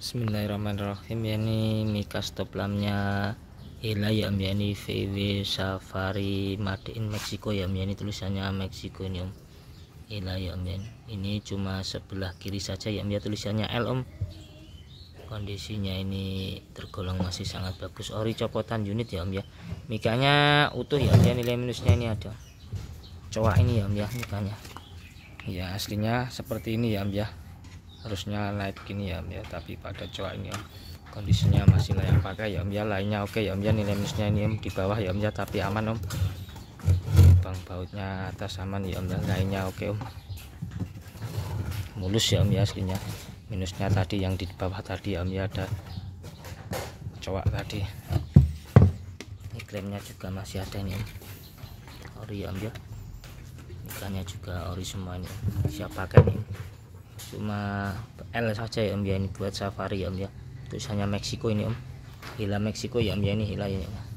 Bismillahirrahmanirrahim yakni mikas toplamnya Hila ya ini VW Safari Made in Mexico ya ini tulisannya Mexico ini om Hila ya yakni ini cuma sebelah kiri saja ya ya tulisannya L om kondisinya ini tergolong masih sangat bagus ori copotan unit ya om ya mikanya utuh ya om ya nilai minusnya ini ada coa ini ya om ya mikanya ya aslinya seperti ini ya om ya harusnya naik gini ya ya tapi pada coa ini Om ya, kondisinya masih layak pakai ya Om ya lainnya oke ya Om ya nilai minusnya ini Om di bawah ya Om ya tapi aman Om bang bautnya atas aman ya Om ya lainnya oke Om mulus ya Om ya aslinya minusnya tadi yang di bawah tadi ya Om ya ada cowok tadi ini klaimnya juga masih ada nih Om ori ya Om ya ikannya juga ori semua ini siap pakai nih cuma L saja ya om ya ini buat safari ya om ya terus hanya Meksiko ini om hila Meksiko ya om ya ini hila ini om.